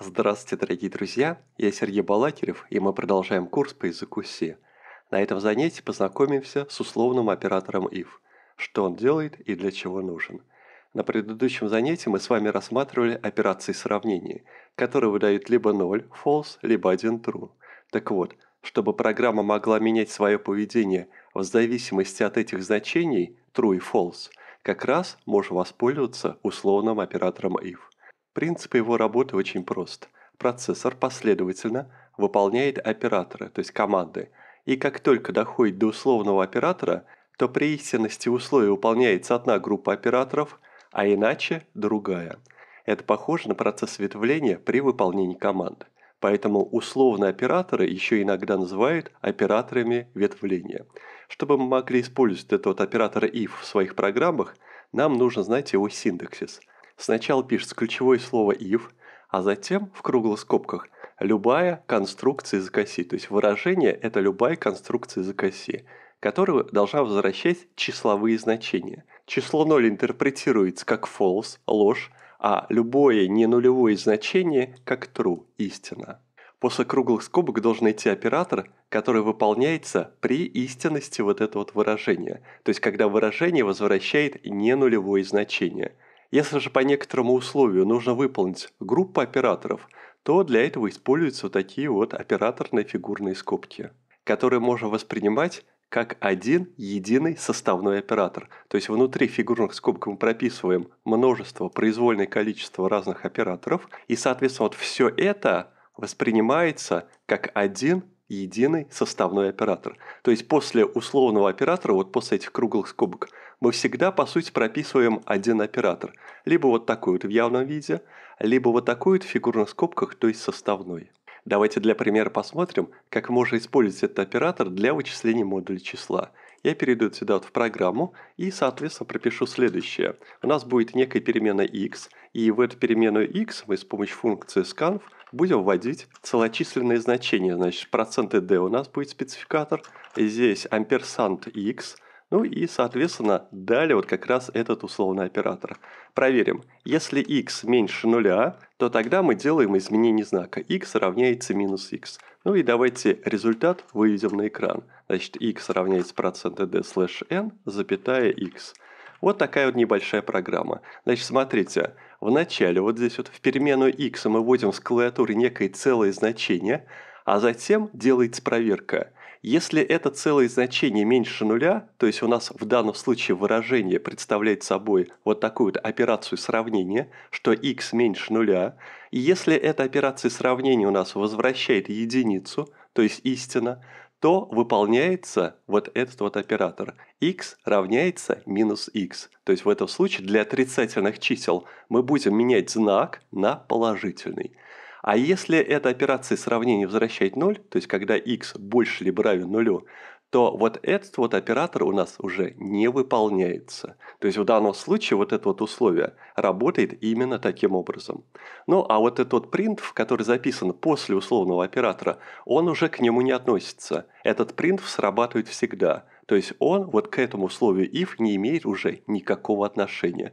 Здравствуйте, дорогие друзья! Я Сергей Балакирев, и мы продолжаем курс по языку C. На этом занятии познакомимся с условным оператором if, что он делает и для чего нужен. На предыдущем занятии мы с вами рассматривали операции сравнения, которые выдают либо 0 false, либо 1 true. Так вот, чтобы программа могла менять свое поведение в зависимости от этих значений true и false, как раз можем воспользоваться условным оператором if – Принцип его работы очень прост. Процессор последовательно выполняет операторы, то есть команды, и как только доходит до условного оператора, то при истинности условия выполняется одна группа операторов, а иначе другая. Это похоже на процесс ветвления при выполнении команд. Поэтому условные операторы еще иногда называют операторами ветвления. Чтобы мы могли использовать этот оператор if в своих программах, нам нужно знать его синтаксис – Сначала пишется ключевое слово if, а затем в круглых скобках любая конструкция из оси. То есть выражение – это любая конструкция из оси, которая должна возвращать числовые значения. Число 0 интерпретируется как false – ложь, а любое не нулевое значение как true – истина. После круглых скобок должен идти оператор, который выполняется при истинности вот этого вот выражения, то есть когда выражение возвращает не нулевое значение – если же по некоторому условию нужно выполнить группу операторов, то для этого используются такие вот операторные фигурные скобки, которые можно воспринимать как один единый составной оператор. То есть внутри фигурных скобок мы прописываем множество, произвольное количество разных операторов, и, соответственно, вот все это воспринимается как один единый составной оператор. То есть после условного оператора, вот после этих круглых скобок, мы всегда, по сути, прописываем один оператор. Либо вот такой вот в явном виде, либо вот такой вот в фигурных скобках, то есть составной. Давайте для примера посмотрим, как можно использовать этот оператор для вычисления модуля числа. Я перейду сюда вот в программу и, соответственно, пропишу следующее. У нас будет некая переменная x, и в эту переменную x мы с помощью функции scanf будем вводить целочисленные значения. Значит, проценты D у нас будет спецификатор, здесь амперсант X, ну и, соответственно, далее вот как раз этот условный оператор. Проверим. Если x меньше нуля, то тогда мы делаем изменение знака. x равняется минус x. Ну и давайте результат выведем на экран. Значит, x равняется проценты d слэш n, запятая x. Вот такая вот небольшая программа. Значит, смотрите, в начале вот здесь вот в переменную x мы вводим с клавиатуры некое целое значение, а затем делается проверка. Если это целое значение меньше нуля, то есть у нас в данном случае выражение представляет собой вот такую вот операцию сравнения, что x меньше нуля, и если эта операция сравнения у нас возвращает единицу, то есть истина, то выполняется вот этот вот оператор. x равняется минус x. То есть в этом случае для отрицательных чисел мы будем менять знак на положительный. А если эта операция сравнения возвращает 0, то есть когда x больше либо равен 0, то вот этот вот оператор у нас уже не выполняется. То есть в данном случае вот это вот условие работает именно таким образом. Ну а вот этот вот print, который записан после условного оператора, он уже к нему не относится. Этот print срабатывает всегда. То есть он вот к этому условию if не имеет уже никакого отношения.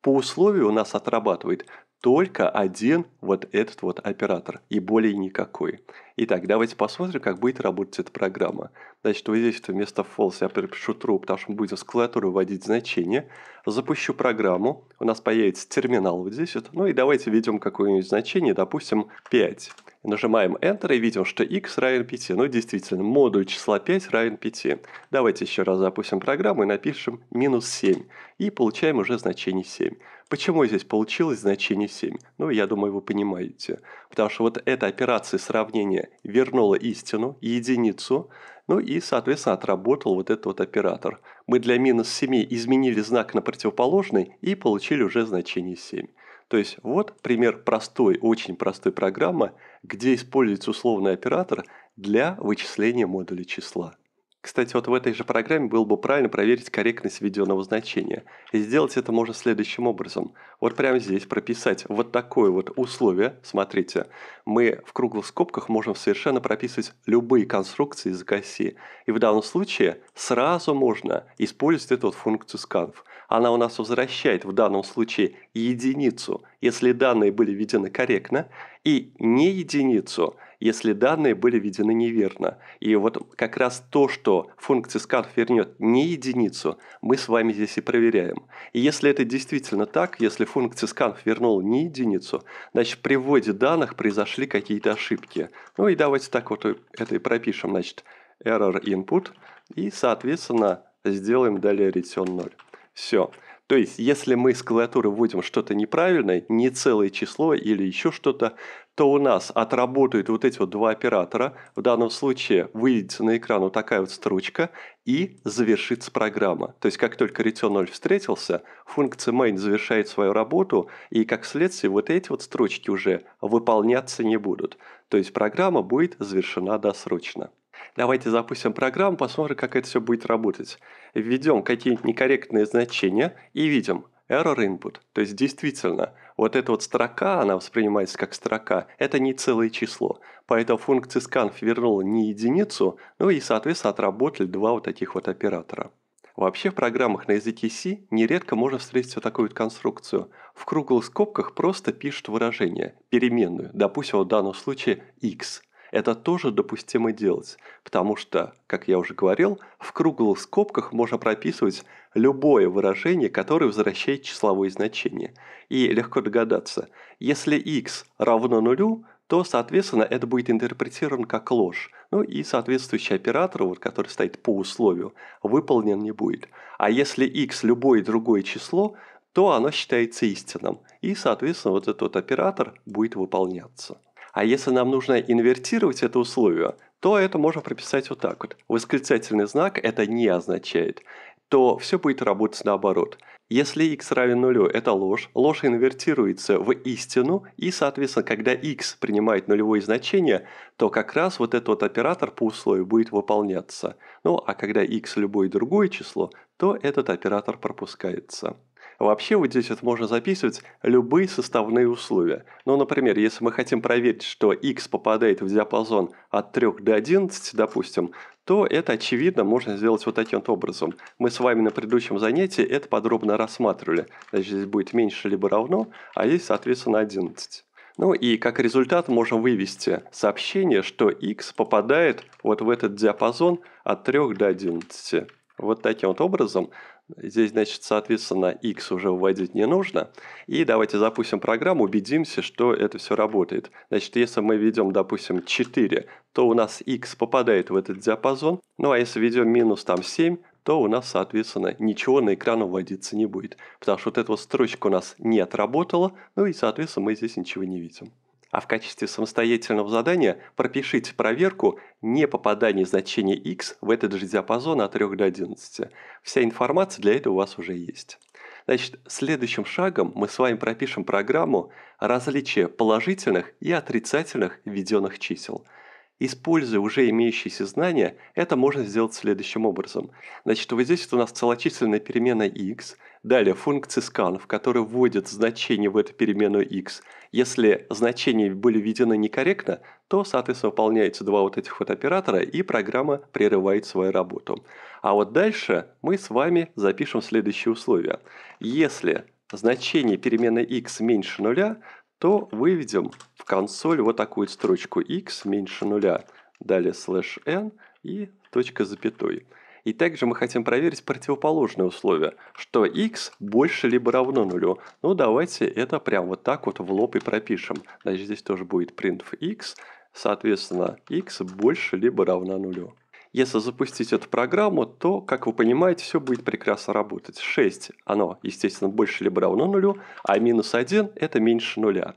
По условию у нас отрабатывает только один вот этот вот оператор и более никакой. Итак, давайте посмотрим, как будет работать эта программа. Значит, вот здесь вместо false я перепишу true, потому что мы будем с клавиатуры вводить значение. Запущу программу. У нас появится терминал вот здесь. Вот. Ну и давайте введем какое-нибудь значение, допустим, 5. Нажимаем Enter и видим, что x равен 5. Ну, действительно, модуль числа 5 равен 5. Давайте еще раз запустим программу и напишем минус 7. И получаем уже значение 7. Почему здесь получилось значение 7? Ну, я думаю, вы понимаете. Потому что вот эта операция сравнения вернула истину, единицу, ну и, соответственно, отработал вот этот вот оператор. Мы для минус 7 изменили знак на противоположный и получили уже значение 7. То есть вот пример простой, очень простой программы, где используется условный оператор для вычисления модуля числа. Кстати, вот в этой же программе было бы правильно проверить корректность введенного значения. И сделать это можно следующим образом. Вот прямо здесь прописать вот такое вот условие. Смотрите, мы в круглых скобках можем совершенно прописывать любые конструкции из оси. И в данном случае сразу можно использовать эту вот функцию scanf. Она у нас возвращает в данном случае единицу, если данные были введены корректно, и не единицу – если данные были введены неверно. И вот как раз то, что функция scan вернет не единицу, мы с вами здесь и проверяем. И если это действительно так, если функция scan вернула не единицу, значит при вводе данных произошли какие-то ошибки. Ну и давайте так вот это и пропишем, значит, error input и, соответственно, сделаем далее return 0. Все. То есть, если мы с клавиатуры вводим что-то неправильное, не целое число или еще что-то, то у нас отработают вот эти вот два оператора. В данном случае выйдется на экран вот такая вот строчка и завершится программа. То есть, как только ретё 0 встретился, функция main завершает свою работу, и как следствие вот эти вот строчки уже выполняться не будут. То есть, программа будет завершена досрочно. Давайте запустим программу, посмотрим, как это все будет работать. Введем какие-нибудь некорректные значения и видим, error input, то есть действительно, вот эта вот строка, она воспринимается как строка, это не целое число. Поэтому функция scanf вернула не единицу, ну и, соответственно, отработали два вот таких вот оператора. Вообще в программах на языке C нередко можно встретить вот такую вот конструкцию. В круглых скобках просто пишут выражение, переменную, допустим, в данном случае x это тоже допустимо делать, потому что, как я уже говорил, в круглых скобках можно прописывать любое выражение, которое возвращает числовое значение. И легко догадаться, если x равно нулю, то, соответственно, это будет интерпретировано как ложь. Ну и соответствующий оператор, вот, который стоит по условию, выполнен не будет. А если x любое другое число, то оно считается истинным. И, соответственно, вот этот вот оператор будет выполняться. А если нам нужно инвертировать это условие, то это можно прописать вот так вот. Восклицательный знак это не означает то все будет работать наоборот. Если x равен нулю, это ложь, ложь инвертируется в истину, и, соответственно, когда x принимает нулевое значение, то как раз вот этот вот оператор по условию будет выполняться. Ну, а когда x любое другое число, то этот оператор пропускается. Вообще вот здесь вот можно записывать любые составные условия. Ну, например, если мы хотим проверить, что x попадает в диапазон от 3 до 11, допустим, то это очевидно можно сделать вот таким вот образом. Мы с вами на предыдущем занятии это подробно рассматривали. Значит, здесь будет меньше либо равно, а здесь, соответственно, 11. Ну и как результат можем вывести сообщение, что x попадает вот в этот диапазон от 3 до 11. Вот таким вот образом Здесь, значит, соответственно, x уже вводить не нужно. И давайте запустим программу, убедимся, что это все работает. Значит, если мы ведем, допустим, 4, то у нас x попадает в этот диапазон. Ну, а если ведем минус там 7, то у нас, соответственно, ничего на экран вводиться не будет. Потому что вот эта вот строчка у нас не отработала, ну и, соответственно, мы здесь ничего не видим а в качестве самостоятельного задания пропишите проверку не попадания значения x в этот же диапазон от 3 до 11. Вся информация для этого у вас уже есть. Значит, следующим шагом мы с вами пропишем программу различия положительных и отрицательных введенных чисел – Используя уже имеющиеся знания, это можно сделать следующим образом. Значит, вот здесь вот у нас целочисленная переменная x, далее функции scan, в которой вводят значение в эту переменную x. Если значения были введены некорректно, то, соответственно, выполняются два вот этих вот оператора, и программа прерывает свою работу. А вот дальше мы с вами запишем следующие условия. Если значение переменной x меньше нуля, то выведем в консоль вот такую строчку x меньше нуля, далее слэш n и точка запятой. И также мы хотим проверить противоположное условие, что x больше либо равно нулю. Ну давайте это прям вот так вот в лоб и пропишем. Значит здесь тоже будет printf x, соответственно x больше либо равно нулю. Если запустить эту программу, то, как вы понимаете, все будет прекрасно работать. 6, оно, естественно, больше либо равно нулю, а минус 1 – это меньше нуля.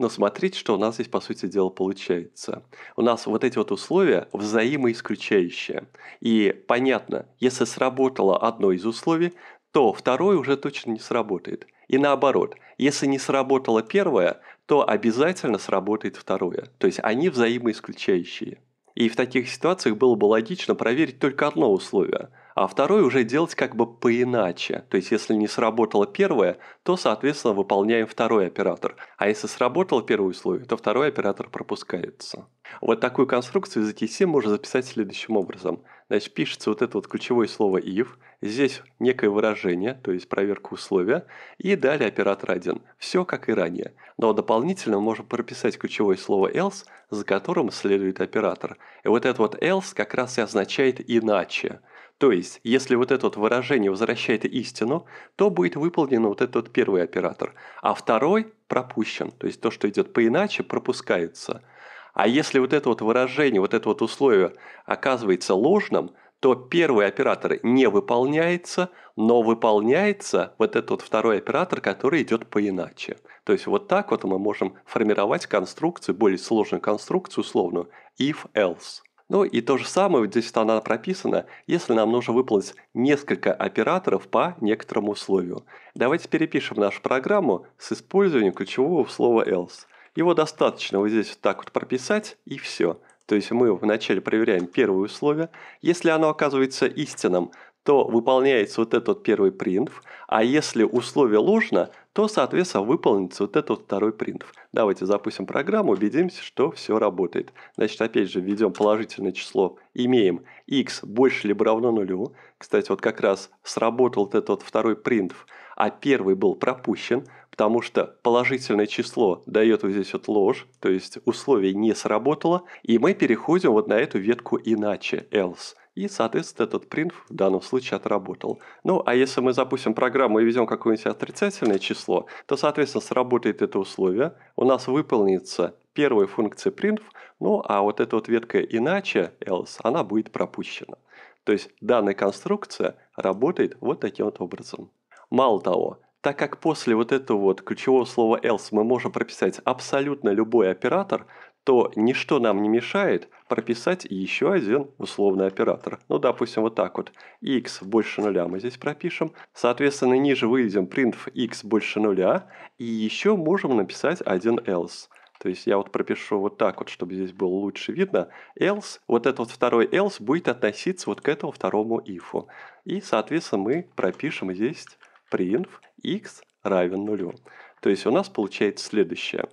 Но смотрите, что у нас здесь, по сути дела, получается. У нас вот эти вот условия взаимоисключающие. И понятно, если сработало одно из условий, то второе уже точно не сработает. И наоборот, если не сработало первое, то обязательно сработает второе. То есть они взаимоисключающие. И в таких ситуациях было бы логично проверить только одно условие, а второе уже делать как бы поиначе. То есть, если не сработало первое, то, соответственно, выполняем второй оператор. А если сработало первое условие, то второй оператор пропускается. Вот такую конструкцию из ETC можно записать следующим образом – Значит, пишется вот это вот ключевое слово if, здесь некое выражение, то есть проверка условия, и далее оператор 1. Все как и ранее. Но дополнительно можем прописать ключевое слово else, за которым следует оператор. И вот это вот else как раз и означает иначе. То есть, если вот это вот выражение возвращает истину, то будет выполнен вот этот вот первый оператор, а второй пропущен, то есть то, что идет по иначе пропускается – а если вот это вот выражение, вот это вот условие оказывается ложным, то первый оператор не выполняется, но выполняется вот этот вот второй оператор, который идет поиначе. То есть вот так вот мы можем формировать конструкцию, более сложную конструкцию условную if-else. Ну и то же самое, вот здесь она прописана, если нам нужно выполнить несколько операторов по некоторому условию. Давайте перепишем нашу программу с использованием ключевого слова else. Его достаточно вот здесь вот так вот прописать и все. То есть мы вначале проверяем первое условие. Если оно оказывается истинным, то выполняется вот этот первый принт, а если условие ложно, то, соответственно, выполнится вот этот второй принт. Давайте запустим программу, убедимся, что все работает. Значит, опять же, введем положительное число, имеем x больше либо равно нулю. Кстати, вот как раз сработал вот этот второй принт, а первый был пропущен, потому что положительное число дает вот здесь вот ложь, то есть условие не сработало, и мы переходим вот на эту ветку иначе, else. И, соответственно, этот print в данном случае отработал. Ну, а если мы запустим программу и введем какое-нибудь отрицательное число, то, соответственно, сработает это условие. У нас выполнится первая функция print, ну, а вот эта вот ветка иначе, else, она будет пропущена. То есть данная конструкция работает вот таким вот образом. Мало того, так как после вот этого вот ключевого слова else мы можем прописать абсолютно любой оператор, то ничто нам не мешает прописать еще один условный оператор. Ну, допустим, вот так вот. x больше нуля мы здесь пропишем. Соответственно, ниже выведем print x больше нуля. И еще можем написать один else. То есть я вот пропишу вот так вот, чтобы здесь было лучше видно. Else, вот этот вот второй else будет относиться вот к этому второму if. И, соответственно, мы пропишем здесь print x равен нулю. То есть у нас получается следующее.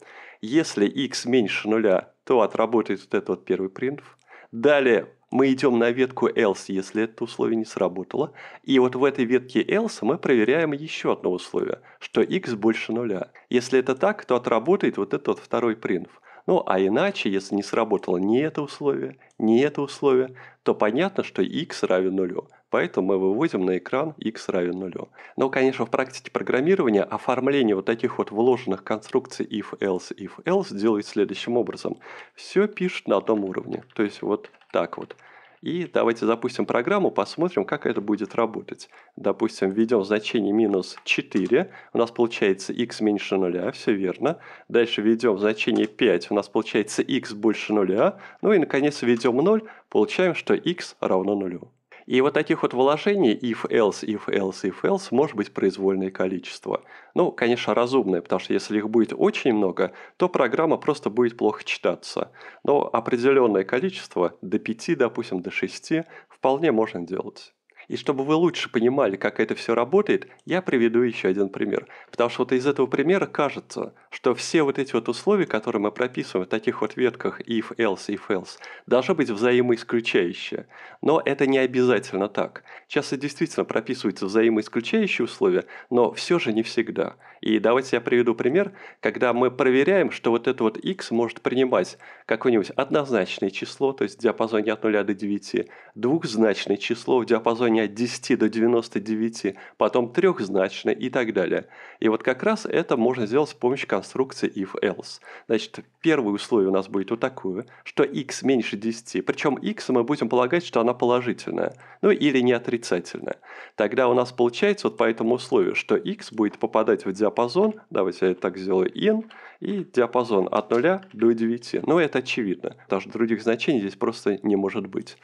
Если x меньше нуля, то отработает вот этот вот первый print. Далее мы идем на ветку else, если это условие не сработало. И вот в этой ветке else мы проверяем еще одно условие, что x больше нуля. Если это так, то отработает вот этот вот второй print. Ну, а иначе, если не сработало ни это условие, ни это условие, то понятно, что x равен нулю. Поэтому мы выводим на экран x равен нулю. Но, конечно, в практике программирования оформление вот таких вот вложенных конструкций if-else, if-else делает следующим образом. Все пишет на одном уровне. То есть вот так вот. И давайте запустим программу, посмотрим, как это будет работать. Допустим, введем значение минус 4, у нас получается x меньше 0, все верно. Дальше введем значение 5, у нас получается x больше 0. Ну и, наконец, введем 0, получаем, что x равно 0. И вот таких вот вложений if, else, if, else, if, else может быть произвольное количество. Ну, конечно, разумное, потому что если их будет очень много, то программа просто будет плохо читаться. Но определенное количество, до 5, допустим, до 6, вполне можно делать. И чтобы вы лучше понимали, как это все работает, я приведу еще один пример. Потому что вот из этого примера кажется, что все вот эти вот условия, которые мы прописываем в таких вот ветках if, else, if, else, должны быть взаимоисключающие. Но это не обязательно так. Часто действительно прописываются взаимоисключающие условия, но все же не всегда. И давайте я приведу пример, когда мы проверяем, что вот это вот x может принимать какое-нибудь однозначное число, то есть в диапазоне от 0 до 9, двухзначное число в диапазоне от 10 до 99, потом трехзначное и так далее. И вот как раз это можно сделать с помощью конструкции if-else. Значит, первое условие у нас будет вот такое, что x меньше 10, причем x мы будем полагать, что она положительная, ну или не отрицательная отрицательное. Тогда у нас получается вот по этому условию, что x будет попадать в диапазон, давайте я так сделаю n, и диапазон от 0 до 9. Ну, это очевидно, потому что других значений здесь просто не может быть.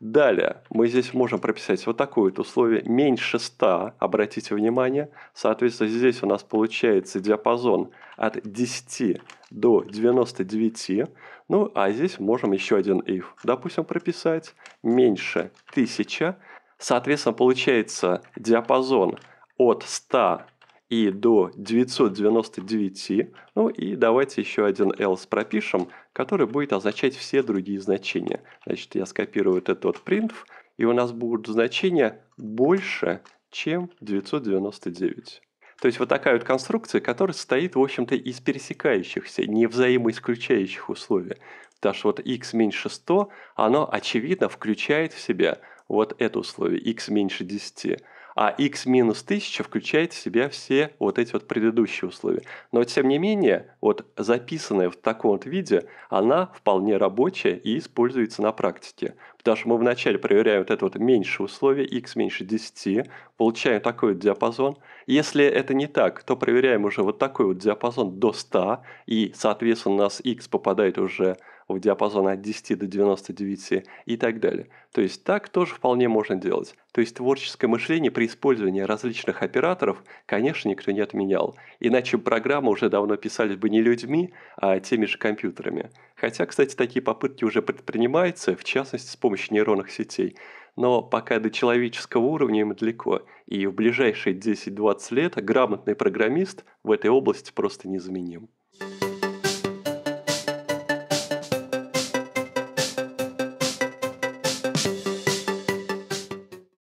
Далее мы здесь можем прописать вот такое вот условие меньше 100, обратите внимание. Соответственно, здесь у нас получается диапазон от 10 до 99. Ну, а здесь можем еще один if, допустим, прописать меньше 1000, Соответственно, получается диапазон от 100 и до 999. Ну и давайте еще один else пропишем, который будет означать все другие значения. Значит, я скопирую вот этот print и у нас будут значения больше, чем 999. То есть вот такая вот конструкция, которая состоит, в общем-то, из пересекающихся, не взаимоисключающих условий. Потому что вот x меньше 100, оно, очевидно, включает в себя вот это условие, x меньше 10. А x минус 1000 включает в себя все вот эти вот предыдущие условия. Но тем не менее, вот записанная в таком вот виде, она вполне рабочая и используется на практике. Потому что мы вначале проверяем вот это вот меньшее условие, x меньше 10, получаем такой вот диапазон. Если это не так, то проверяем уже вот такой вот диапазон до 100, и, соответственно, у нас x попадает уже в диапазон от 10 до 99 и так далее. То есть так тоже вполне можно делать. То есть творческое мышление при использовании различных операторов, конечно, никто не отменял. Иначе программы уже давно писались бы не людьми, а теми же компьютерами. Хотя, кстати, такие попытки уже предпринимаются, в частности, с помощью нейронных сетей. Но пока до человеческого уровня им далеко, и в ближайшие 10-20 лет грамотный программист в этой области просто незаменим.